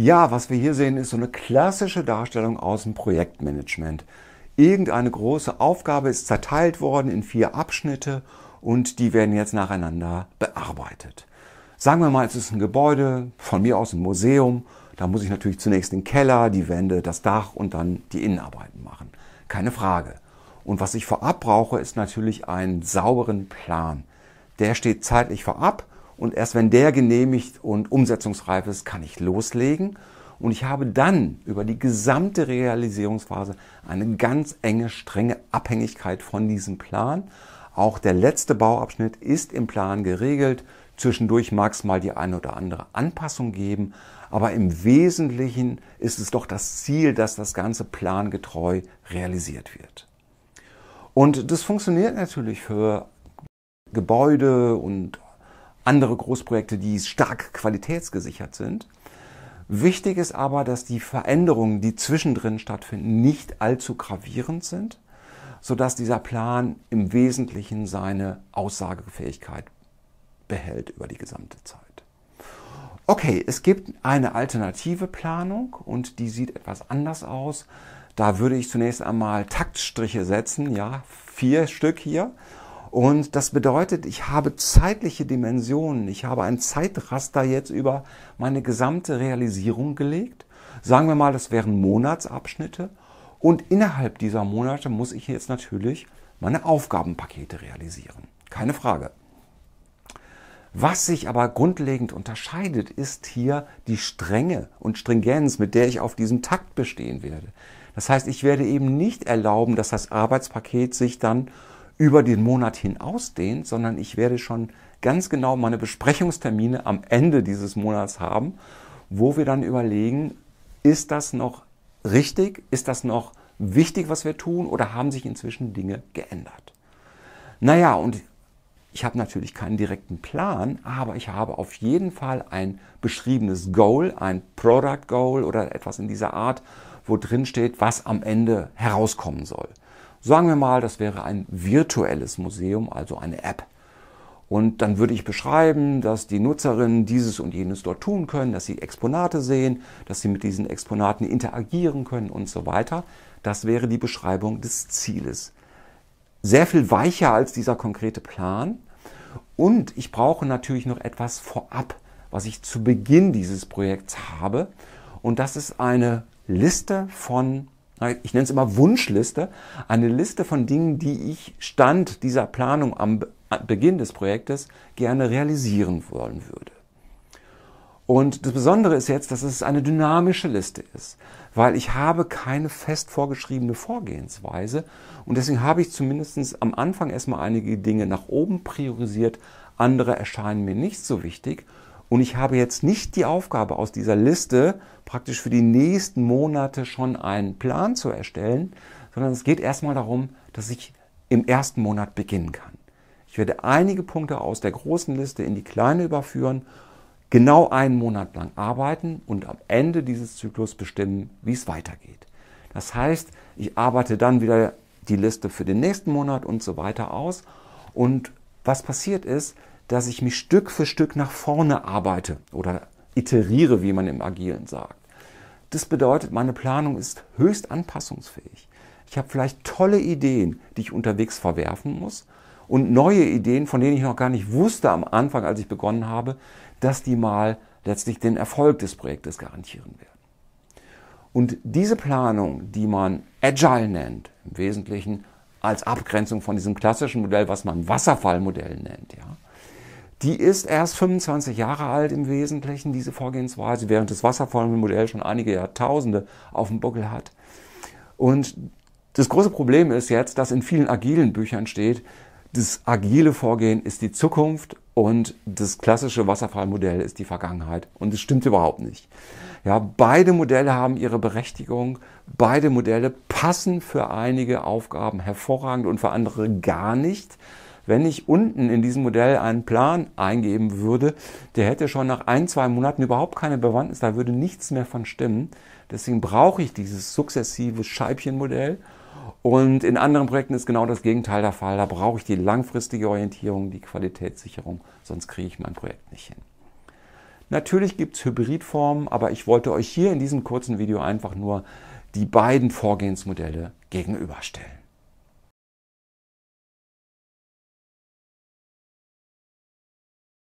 Ja, was wir hier sehen, ist so eine klassische Darstellung aus dem Projektmanagement. Irgendeine große Aufgabe ist zerteilt worden in vier Abschnitte und die werden jetzt nacheinander bearbeitet. Sagen wir mal, es ist ein Gebäude, von mir aus ein Museum. Da muss ich natürlich zunächst den Keller, die Wände, das Dach und dann die Innenarbeiten machen. Keine Frage. Und was ich vorab brauche, ist natürlich einen sauberen Plan. Der steht zeitlich vorab und erst wenn der genehmigt und umsetzungsreif ist, kann ich loslegen. Und ich habe dann über die gesamte Realisierungsphase eine ganz enge, strenge Abhängigkeit von diesem Plan. Auch der letzte Bauabschnitt ist im Plan geregelt. Zwischendurch mag es mal die eine oder andere Anpassung geben, aber im Wesentlichen ist es doch das Ziel, dass das Ganze plangetreu realisiert wird. Und das funktioniert natürlich für Gebäude und andere Großprojekte, die stark qualitätsgesichert sind. Wichtig ist aber, dass die Veränderungen, die zwischendrin stattfinden, nicht allzu gravierend sind, sodass dieser Plan im Wesentlichen seine Aussagefähigkeit behält über die gesamte Zeit. Okay, es gibt eine alternative Planung und die sieht etwas anders aus. Da würde ich zunächst einmal Taktstriche setzen, ja, vier Stück hier und das bedeutet, ich habe zeitliche Dimensionen, ich habe ein Zeitraster jetzt über meine gesamte Realisierung gelegt. Sagen wir mal, das wären Monatsabschnitte. Und innerhalb dieser Monate muss ich jetzt natürlich meine Aufgabenpakete realisieren. Keine Frage. Was sich aber grundlegend unterscheidet, ist hier die Strenge und Stringenz, mit der ich auf diesem Takt bestehen werde. Das heißt, ich werde eben nicht erlauben, dass das Arbeitspaket sich dann über den Monat hinausdehnt, sondern ich werde schon ganz genau meine Besprechungstermine am Ende dieses Monats haben, wo wir dann überlegen, ist das noch richtig, ist das noch wichtig, was wir tun oder haben sich inzwischen Dinge geändert. Naja, und ich habe natürlich keinen direkten Plan, aber ich habe auf jeden Fall ein beschriebenes Goal, ein Product Goal oder etwas in dieser Art, wo drin steht, was am Ende herauskommen soll. Sagen wir mal, das wäre ein virtuelles Museum, also eine App. Und dann würde ich beschreiben, dass die Nutzerinnen dieses und jenes dort tun können, dass sie Exponate sehen, dass sie mit diesen Exponaten interagieren können und so weiter. Das wäre die Beschreibung des Zieles. Sehr viel weicher als dieser konkrete Plan. Und ich brauche natürlich noch etwas vorab, was ich zu Beginn dieses Projekts habe. Und das ist eine Liste von ich nenne es immer Wunschliste, eine Liste von Dingen, die ich Stand dieser Planung am äh, Beginn des Projektes gerne realisieren wollen würde. Und das Besondere ist jetzt, dass es eine dynamische Liste ist, weil ich habe keine fest vorgeschriebene Vorgehensweise und deswegen habe ich zumindest am Anfang erstmal einige Dinge nach oben priorisiert, andere erscheinen mir nicht so wichtig und ich habe jetzt nicht die Aufgabe, aus dieser Liste praktisch für die nächsten Monate schon einen Plan zu erstellen, sondern es geht erstmal darum, dass ich im ersten Monat beginnen kann. Ich werde einige Punkte aus der großen Liste in die kleine überführen, genau einen Monat lang arbeiten und am Ende dieses Zyklus bestimmen, wie es weitergeht. Das heißt, ich arbeite dann wieder die Liste für den nächsten Monat und so weiter aus. Und was passiert ist, dass ich mich Stück für Stück nach vorne arbeite oder iteriere, wie man im Agilen sagt. Das bedeutet, meine Planung ist höchst anpassungsfähig. Ich habe vielleicht tolle Ideen, die ich unterwegs verwerfen muss und neue Ideen, von denen ich noch gar nicht wusste am Anfang, als ich begonnen habe, dass die mal letztlich den Erfolg des Projektes garantieren werden. Und diese Planung, die man Agile nennt, im Wesentlichen als Abgrenzung von diesem klassischen Modell, was man Wasserfallmodell nennt, ja, die ist erst 25 Jahre alt im Wesentlichen, diese Vorgehensweise, während das Wasserfallmodell schon einige Jahrtausende auf dem Buckel hat. Und das große Problem ist jetzt, dass in vielen agilen Büchern steht, das agile Vorgehen ist die Zukunft und das klassische Wasserfallmodell ist die Vergangenheit. Und das stimmt überhaupt nicht. Ja, beide Modelle haben ihre Berechtigung. Beide Modelle passen für einige Aufgaben hervorragend und für andere gar nicht. Wenn ich unten in diesem Modell einen Plan eingeben würde, der hätte schon nach ein, zwei Monaten überhaupt keine Bewandtnis, da würde nichts mehr von stimmen. Deswegen brauche ich dieses sukzessive Scheibchenmodell. Und in anderen Projekten ist genau das Gegenteil der Fall. Da brauche ich die langfristige Orientierung, die Qualitätssicherung, sonst kriege ich mein Projekt nicht hin. Natürlich gibt es Hybridformen, aber ich wollte euch hier in diesem kurzen Video einfach nur die beiden Vorgehensmodelle gegenüberstellen.